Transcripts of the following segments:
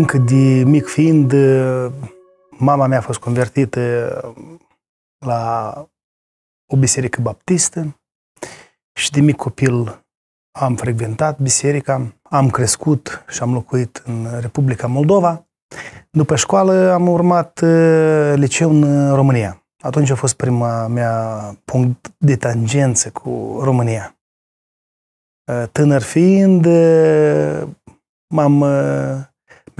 Încă de mic fiind, uh, mama mea a fost convertită uh, la o biserică baptistă și de mic copil am frecventat biserica, am crescut și am locuit în Republica Moldova. După școală am urmat uh, liceu în România. Atunci a fost prima mea punct de tangență cu România. Tânăr fiind, m-am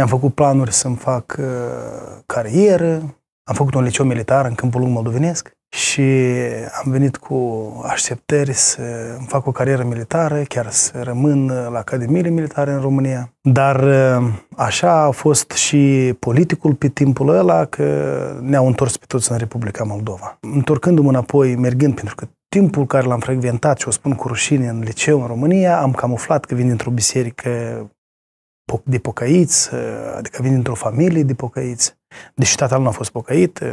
mi-am făcut planuri să-mi fac uh, carieră, am făcut un liceu militar în Câmpul Lung Moldovenesc și am venit cu așteptări să îmi fac o carieră militară, chiar să rămân la academiile militare în România. Dar uh, așa a fost și politicul pe timpul ăla că ne-au întors pe toți în Republica Moldova. Întorcându-mă înapoi, mergând, pentru că timpul care l-am frecventat și o spun cu rușine în liceu în România, am camuflat că vin dintr-o biserică de pocăiți, ă, adică vin dintr-o familie de pocăiți. Deși tatăl nu a fost pocăit, ă,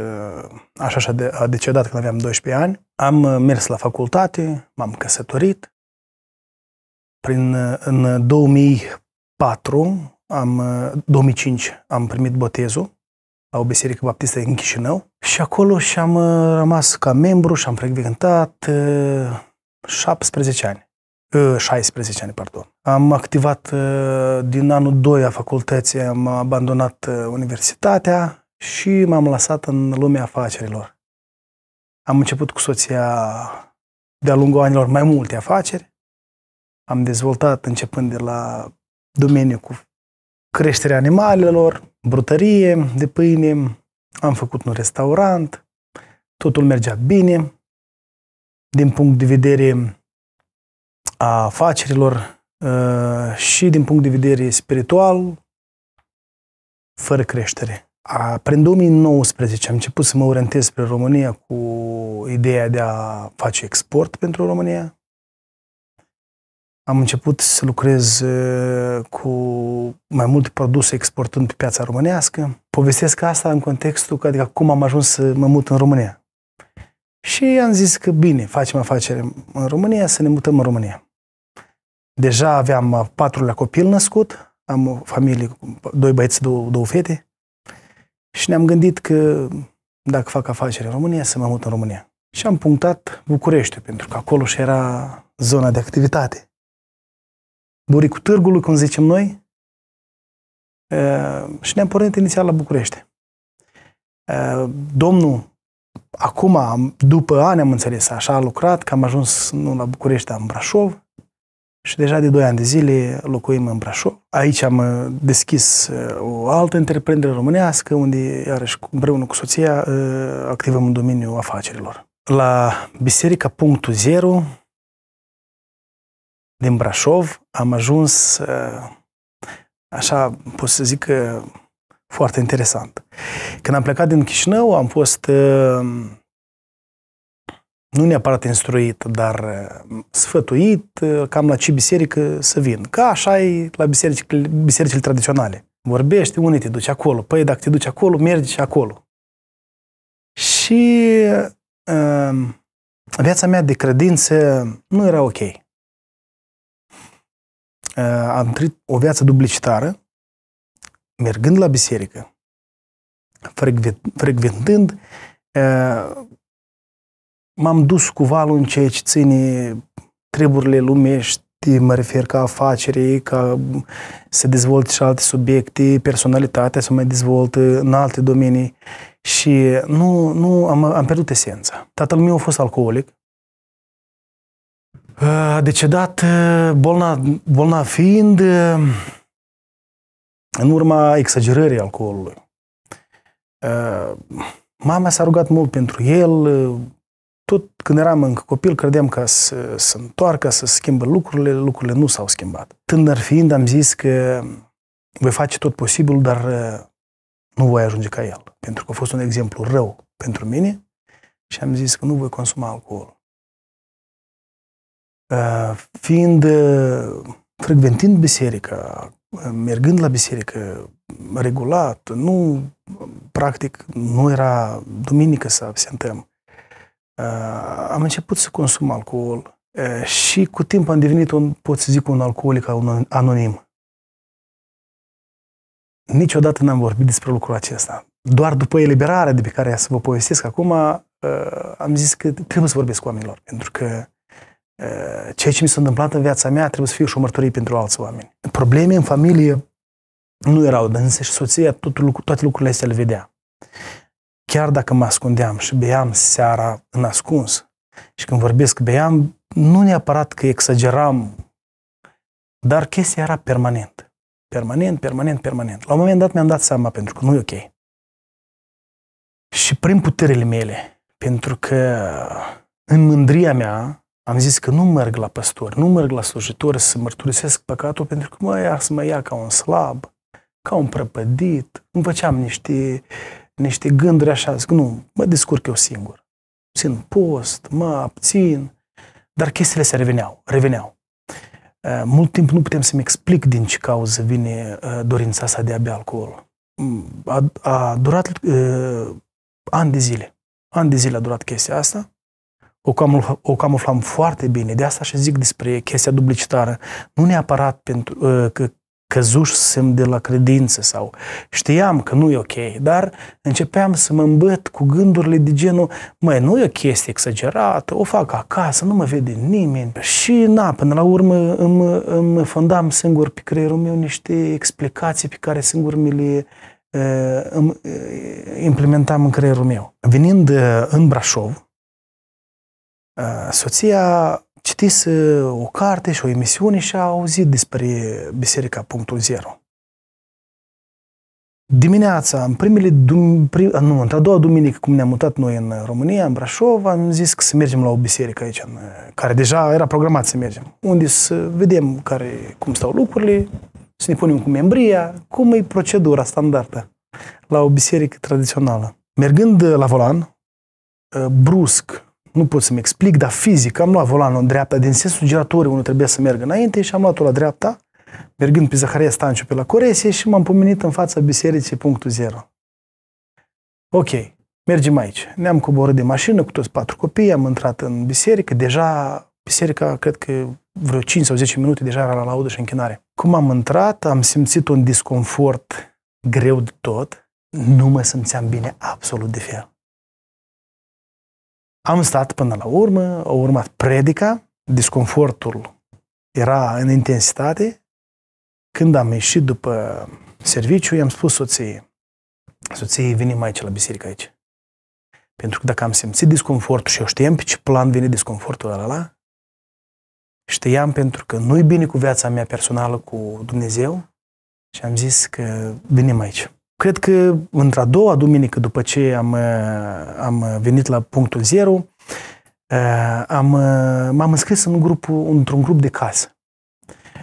așa și a decedat când aveam 12 ani. Am ă, mers la facultate, m-am căsătorit. Prin, în 2004, am, 2005, am primit botezul la o biserică baptistă în Chișinău și acolo și-am rămas ca membru și-am frecventat 17 ani. 16 ă, ani, pardon. Am activat ă, din anul 2 a facultății, am abandonat ă, universitatea și m-am lăsat în lumea afacerilor. Am început cu soția de-a lungul anilor mai multe afaceri. Am dezvoltat începând de la domeniul cu creșterea animalelor, brutărie de pâine, am făcut un restaurant, totul mergea bine. Din punct de vedere a afacerilor ă, și din punct de vedere spiritual, fără creștere. A, prin 2019 am început să mă orientez spre România cu ideea de a face export pentru România. Am început să lucrez ă, cu mai multe produse exportând pe piața românească. Povestesc asta în contextul că adică cum am ajuns să mă mut în România. Și am zis că bine, facem afacere în România, să ne mutăm în România. Deja aveam uh, patrulea copil născut, am o familie, doi băieți, două, două fete. Și ne-am gândit că dacă fac afaceri în România, să mă mut în România. Și am punctat București, pentru că acolo și era zona de activitate. Buricul târgului, cum zicem noi, uh, și ne-am pornit inițial la București. Uh, domnul, acum, după ani am înțeles, așa a lucrat, că am ajuns nu la București, dar Brașov, și deja de 2 ani de zile locuim în Brașov. Aici am uh, deschis uh, o altă întreprindere românească, unde, iarăși, împreună cu soția, uh, activăm în domeniul afacerilor. La Biserica Punctul Zero din Brașov am ajuns, așa pot să zic, foarte interesant. Când am plecat din Chișinău, am fost nu neapărat instruit, dar uh, sfătuit uh, cam la ce biserică să vin. Ca așa e la bisericile, bisericile tradiționale. Vorbește, unde te duci acolo? Păi dacă te duci acolo, mergi și acolo. Și uh, viața mea de credință nu era ok. Uh, am trăit o viață duplicitară, mergând la biserică, frecventând uh, m-am dus cu valul în ceea ce ține treburile lumești, mă refer ca afacere, ca se dezvolte și alte subiecte, personalitatea se mai dezvoltă în alte domenii și nu, nu am, am pierdut esența. Tatăl meu a fost alcoolic, a decedat bolna, bolna fiind în urma exagerării alcoolului. Mama s-a rugat mult pentru el, tot când eram încă copil, credeam că să se întoarcă, să schimbă lucrurile, lucrurile nu s-au schimbat. Tânăr fiind, am zis că voi face tot posibilul, dar uh, nu voi ajunge ca el. Pentru că a fost un exemplu rău pentru mine și am zis că nu voi consuma alcool. Uh, fiind uh, frecventind biserica, mergând la biserică regulat, nu, practic, nu era duminică să absentăm. Uh, am început să consum alcool uh, și cu timp am devenit, un, pot să zic, un alcoolic anonim. Niciodată n-am vorbit despre lucrul acesta. Doar după eliberarea de pe care să vă povestesc acum, uh, am zis că trebuie să vorbesc cu oamenilor, pentru că ceea ce mi s-a întâmplat în viața mea trebuie să fie și o mărturie pentru alți oameni. Probleme în familie nu erau, dar însă și soția tot, toate lucrurile astea le vedea chiar dacă mă ascundeam și beam seara în ascuns, și când vorbesc beam, nu neapărat că exageram, dar chestia era permanent. Permanent, permanent, permanent. La un moment dat mi-am dat seama pentru că nu e ok. Și prin puterile mele, pentru că în mândria mea am zis că nu merg la păstori, nu merg la slujitori să mărturisesc păcatul pentru că mă ia să mă ia ca un slab, ca un prăpădit. Îmi făceam niște niște gânduri așa, zic, nu, mă descurc eu singur. Țin post, mă abțin, dar chestiile se reveneau, reveneau. Eh, mult timp nu putem să-mi explic din ce cauză vine eh, dorința asta de a bea alcool. Mm, a, a durat uh, ani de zile. Ani de zile a durat chestia asta. O, cam, o camuflam foarte bine. De asta și zic despre chestia duplicitară. Nu neapărat pentru uh, că căzusem de la credință sau știam că nu e ok, dar începeam să mă îmbăt cu gândurile de genul măi, nu e o chestie exagerată, o fac acasă, nu mă vede nimeni și na, până la urmă îmi, îmi fondam singur pe creierul meu niște explicații pe care singur mi le uh, implementam în creierul meu. Venind în Brașov, uh, soția citis uh, o carte și o emisiune și a auzit despre Biserica Punctul Zero. Dimineața, în primele, dum, prim, nu, în a doua duminică, cum ne-am mutat noi în România, în Brașov, am zis că să mergem la o biserică aici, în, care deja era programat să mergem, unde să vedem care, cum stau lucrurile, să ne punem cu membria, cum e procedura standardă la o biserică tradițională. Mergând uh, la volan, uh, brusc, nu pot să-mi explic, dar fizic am luat volanul în dreapta, din sensul giratoriu unde trebuia să merg înainte și am luat-o la dreapta, mergând pe Zaharia Stanciu pe la Coresie și m-am pomenit în fața bisericii punctul zero. Ok, mergem aici. Ne-am coborât de mașină cu toți patru copii, am intrat în biserică, deja biserica, cred că vreo 5 sau 10 minute deja era la laudă și închinare. Cum am intrat, am simțit un disconfort greu de tot, nu mă simțeam bine absolut de fel. Am stat până la urmă, a urmat predica, disconfortul era în intensitate. Când am ieșit după serviciu, i-am spus soției, soției, venim aici la biserică aici. Pentru că dacă am simțit disconfortul și eu știam pe ce plan vine disconfortul ăla, știam pentru că nu-i bine cu viața mea personală cu Dumnezeu și am zis că venim aici. Cred că într-a doua duminică după ce am, uh, am venit la punctul zero, uh, am, uh, m-am înscris în grupul, într-un grup de casă.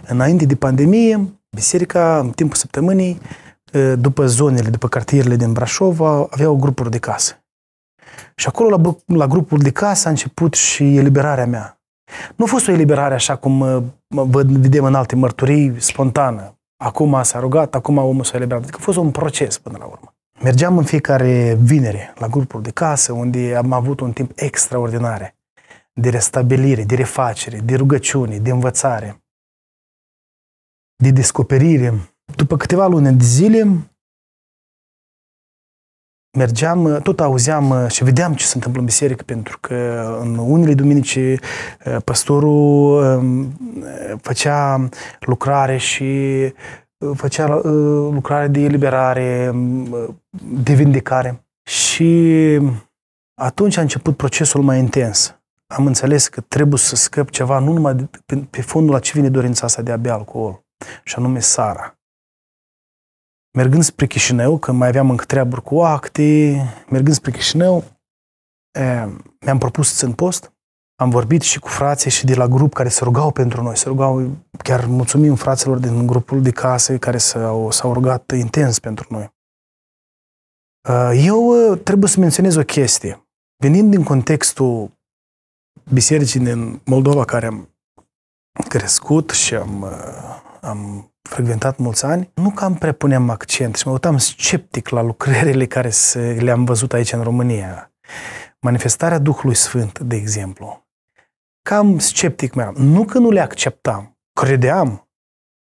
Înainte de pandemie, biserica, în timpul săptămânii, după zonele, după cartierele din Brașov, aveau grupuri de casă. Și acolo, la, la grupul de casă, a început și eliberarea mea. Nu a fost o eliberare așa cum vă vedem în alte mărturii, spontană acum s-a rugat, acum omul s-a celebrat. Adică a fost un proces până la urmă. Mergeam în fiecare vinere la grupul de casă, unde am avut un timp extraordinar de restabilire, de refacere, de rugăciune, de învățare, de descoperire. După câteva luni de zile, mergeam, uh, tot auzeam uh, și vedeam ce se întâmplă în biserică, pentru că uh, în unele duminici pastorul um, făcea lucrare și făcea lucrare de eliberare, um, de vindecare. Și um, atunci a început procesul mai intens. Am înțeles că trebuie să scăp ceva, nu numai pe fondul la ce vine dorința asta de a bea alcool, și anume sara mergând spre Chișinău, că mai aveam încă treaburi cu acte, mergând spre Chișinău, mi-am propus să țin post. Am vorbit și cu frații și de la grup care se rugau pentru noi, se rugau, chiar mulțumim fraților din grupul de casă care s-au, s-au rugat intens pentru noi. Eu trebuie să menționez o chestie. Venind din contextul bisericii din Moldova care am crescut și am, am frecventat mulți ani, nu cam prepuneam accent și mă uitam sceptic la lucrările care le-am văzut aici în România. Manifestarea Duhului Sfânt, de exemplu. Cam sceptic mi Nu că nu le acceptam, credeam,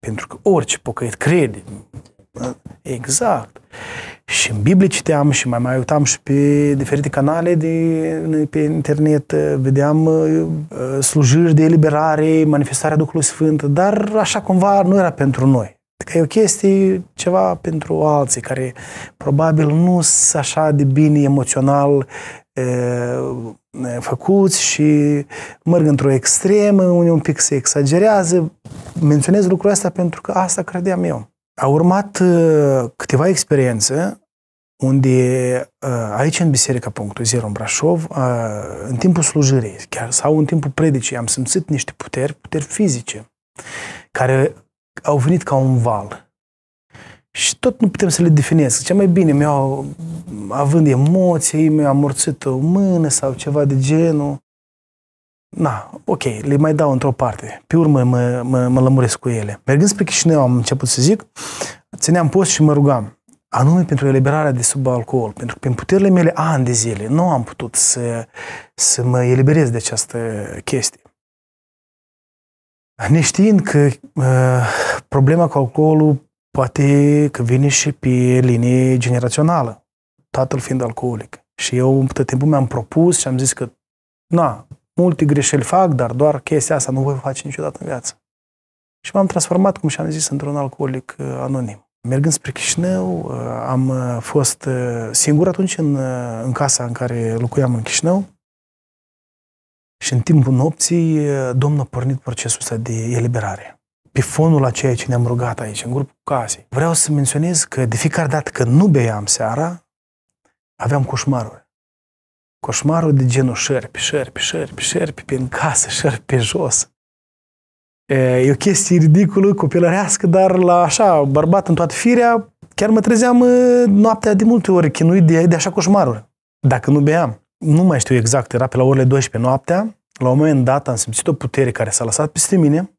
pentru că orice pocăit crede Exact. Și în Biblie citeam și mai mai uitam și pe diferite canale de, pe internet, uh, vedeam uh, uh, slujiri de eliberare, manifestarea Duhului Sfânt, dar așa cumva nu era pentru noi. Că adică e o chestie ceva pentru alții care probabil nu sunt așa de bine emoțional e, făcuți și merg într-o extremă, unii un pic se exagerează. Menționez lucrul ăsta pentru că asta credeam eu. A urmat uh, câteva experiențe unde uh, aici în Biserica Punctul Zero în Brașov, uh, în timpul slujirii chiar sau în timpul predicii, am simțit niște puteri, puteri fizice, care au venit ca un val. Și tot nu putem să le definesc. Ce mai bine, mi-au, având emoții, mi-au amorțit o mână sau ceva de genul. Na, ok, le mai dau într-o parte. Pe urmă mă, mă, mă lămuresc cu ele. Mergând spre Chișinău, am început să zic, țineam post și mă rugam. Anume pentru eliberarea de sub alcool. Pentru că prin puterile mele, ani de zile, nu am putut să, să mă eliberez de această chestie. Neștiind că uh, problema cu alcoolul poate că vine și pe linie generațională, tatăl fiind alcoolic. Și eu tot timpul mi-am propus și am zis că, na, Multe greșeli fac, dar doar chestia asta nu voi face niciodată în viață. Și m-am transformat, cum și-am zis, într-un alcoolic uh, anonim. Mergând spre Chișinău, uh, am uh, fost singur atunci în, în casa în care locuiam în Chișinău și în timpul nopții domnul a pornit procesul ăsta de eliberare. Pe fondul a ceea ce ne-am rugat aici, în grupul casei. Vreau să menționez că de fiecare dată când nu beam seara, aveam coșmaruri coșmarul de genul șerpi, șerpi, șerpi, șerpi prin casă, șerpi pe jos. E o chestie ridiculă, copilărească, dar la așa, bărbat în toată firea, chiar mă trezeam noaptea de multe ori chinuit de, de așa coșmaruri. Dacă nu beam. Nu mai știu exact, era pe la orele 12 noaptea, la un moment dat am simțit o putere care s-a lăsat peste mine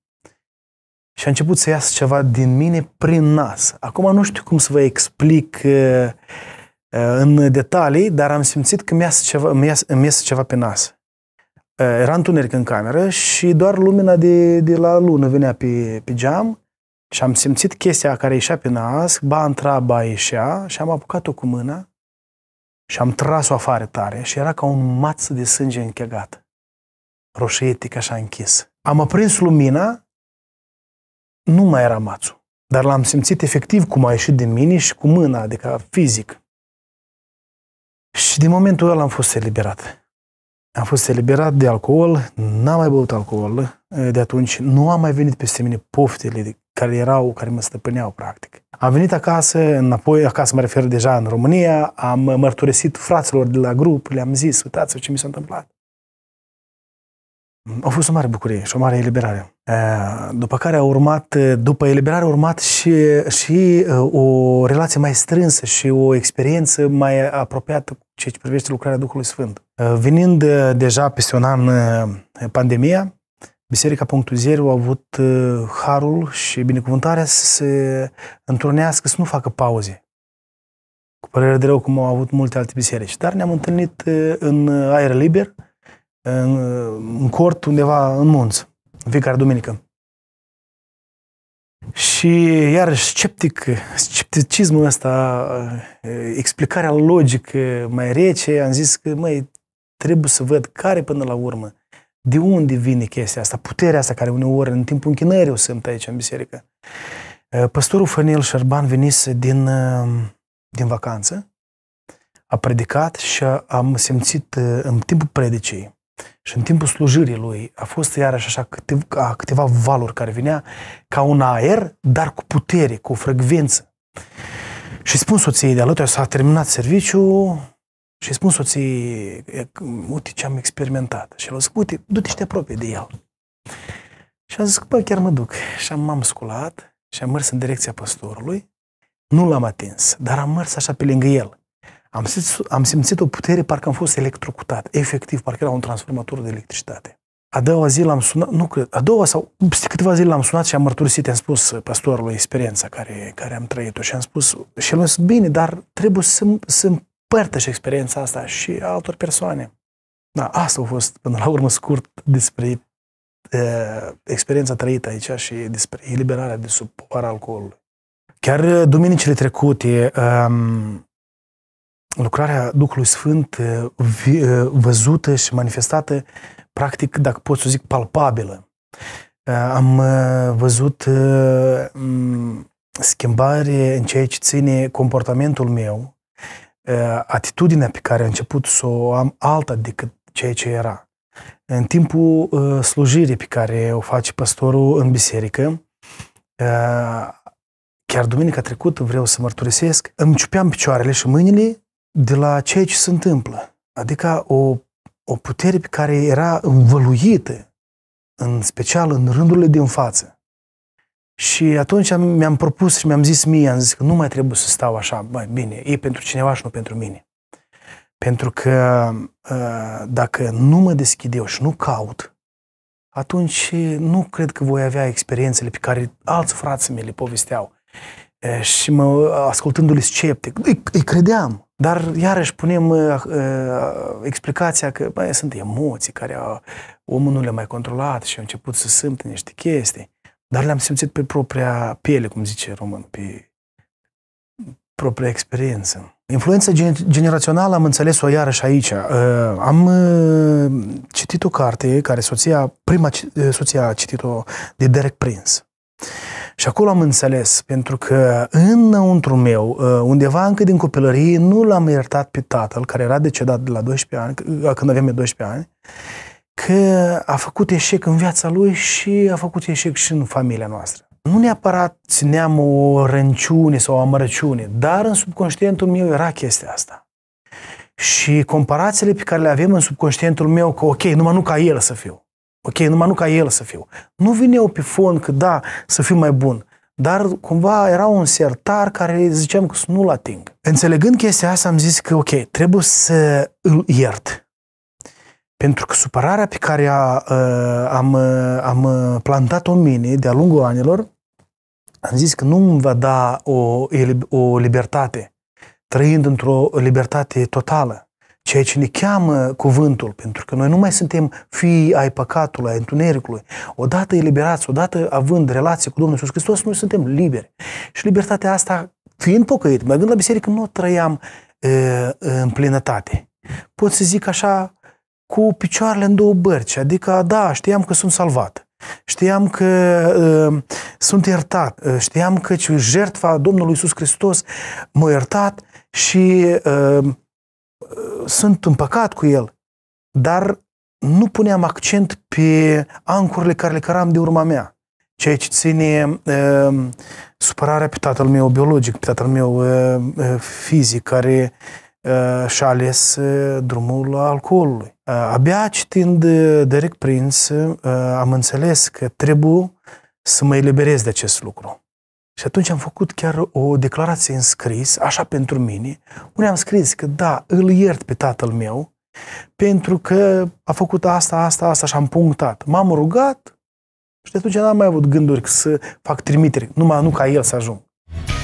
și a început să iasă ceva din mine prin nas. Acum nu știu cum să vă explic uh, în detalii, dar am simțit că mi-a ceva, mi ceva pe nas. Era întuneric în cameră și doar lumina de, de la lună venea pe, pe geam și am simțit chestia care ieșea pe nas, ba intra, ba ieșea și am apucat-o cu mâna și am tras-o afară tare și era ca un maț de sânge închegat, roșietic așa închis. Am aprins lumina, nu mai era mațul, dar l-am simțit efectiv cum a ieșit din mine și cu mâna, adică fizic. Și din momentul ăla am fost eliberat. Am fost eliberat de alcool, n-am mai băut alcool de atunci, nu am mai venit peste mine poftele care erau, care mă stăpâneau practic. Am venit acasă, înapoi, acasă mă refer deja în România, am mărturisit fraților de la grup, le-am zis, uitați ce mi s-a întâmplat. A fost o mare bucurie și o mare eliberare. După care a urmat, după eliberare a urmat și, și o relație mai strânsă și o experiență mai apropiată ceea ce privește lucrarea Duhului Sfânt. Uh, venind uh, deja peste un an uh, pandemia, Biserica Punctul Zero a avut harul și binecuvântarea să se întrunească, să nu facă pauze. Cu părere de rău cum au avut multe alte biserici. Dar ne-am întâlnit în aer liber, în, în cort undeva în munți, în fiecare duminică. Și iar sceptic, scepticismul ăsta, explicarea logică mai rece, am zis că, măi, trebuie să văd care până la urmă, de unde vine chestia asta, puterea asta care uneori în timpul închinării o sunt aici în biserică. Păstorul Fănil Șerban venise din, din vacanță, a predicat și am simțit în timpul predicii și în timpul slujirii lui a fost iarăși așa câteva, câteva valuri care vinea ca un aer, dar cu putere, cu frecvență. Și spun soției de alături, s-a terminat serviciu și spun soției, uite ce am experimentat. Și el a zis, uite, du-te și te apropie de el. Și am zis, bă, chiar mă duc. Și am, m-am sculat și am mers în direcția păstorului. Nu l-am atins, dar am mers așa pe lângă el. Am simțit, am simțit o putere, parcă am fost electrocutat. Efectiv, parcă era un transformator de electricitate. A doua zi l-am sunat, nu cred, a doua sau peste câteva zile l-am sunat și am mărturisit, am spus pastorului experiența care, care am trăit-o și am spus, și el a spus, bine, dar trebuie să, să împărtăși experiența asta și altor persoane. Da, asta a fost până la urmă scurt despre uh, experiența trăită aici și despre eliberarea de sub poara alcoolului. Chiar duminicile trecute, um, lucrarea Duhului Sfânt văzută și manifestată, practic, dacă pot să zic, palpabilă. Am văzut schimbare în ceea ce ține comportamentul meu, atitudinea pe care am început să o am alta decât ceea ce era. În timpul slujirii pe care o face pastorul în biserică, chiar duminica trecută vreau să mărturisesc, îmi ciupeam picioarele și mâinile de la ceea ce se întâmplă. Adică o, o putere pe care era învăluită, în special în rândurile din față. Și atunci mi-am propus și mi-am zis mie, am zis că nu mai trebuie să stau așa, mai bine, e pentru cineva și nu pentru mine. Pentru că ă, dacă nu mă deschid eu și nu caut, atunci nu cred că voi avea experiențele pe care alți frații mei le povesteau. Și mă, ascultându-le sceptic, îi, îi credeam, dar iarăși punem uh, uh, explicația că bă, sunt emoții care au, omul nu le-a mai controlat și a început să simtă niște chestii, dar le-am simțit pe propria piele, cum zice român, pe propria experiență. Influența generațională am înțeles-o iarăși aici. Uh, am uh, citit o carte care soția, prima uh, soția a citit-o de Derek Prince. Și acolo am înțeles, pentru că înăuntru meu, uh, undeva încă din copilărie, nu l-am iertat pe tatăl, care era decedat de la 12 ani, uh, când aveam 12 ani, că a făcut eșec în viața lui și a făcut eșec și în familia noastră. Nu neapărat țineam o rănciune sau o amărăciune, dar în subconștientul meu era chestia asta. Și comparațiile pe care le avem în subconștientul meu, că ok, numai nu ca el să fiu. Ok, numai nu ca el să fiu. Nu vine eu pe fond că da, să fiu mai bun. Dar cumva era un sertar care ziceam că nu-l ating. Înțelegând chestia asta, am zis că ok, trebuie să îl iert. Pentru că supărarea pe care a, a, am, am plantat-o în mine de-a lungul anilor, am zis că nu îmi va da o, o libertate, trăind într-o libertate totală ceea ce ne cheamă cuvântul, pentru că noi nu mai suntem fii ai păcatului, ai întunericului. Odată eliberați, odată având relație cu Domnul Iisus Hristos, noi suntem liberi. Și libertatea asta, fiind pocăit, gând la biserică, nu o trăiam e, în plinătate. Pot să zic așa, cu picioarele în două bărci, adică, da, știam că sunt salvat. Știam că uh, sunt iertat, știam că jertfa Domnului Iisus Hristos m-a iertat și uh, sunt împăcat cu el, dar nu puneam accent pe ancurile care le căram de urma mea. Ceea ce ține e, ehm, supărarea pe tatăl meu biologic, pe tatăl meu e, ehm, fizic, care ehm, și-a ales e, drumul alcoolului. abia citind Derek Prince, e, am înțeles că trebuie să mă eliberez de acest lucru. Și atunci am făcut chiar o declarație în scris, așa pentru mine, unde am scris că da, îl iert pe tatăl meu, pentru că a făcut asta, asta, asta și am punctat. M-am rugat și de atunci n-am mai avut gânduri să fac trimiteri, numai nu ca el să ajung.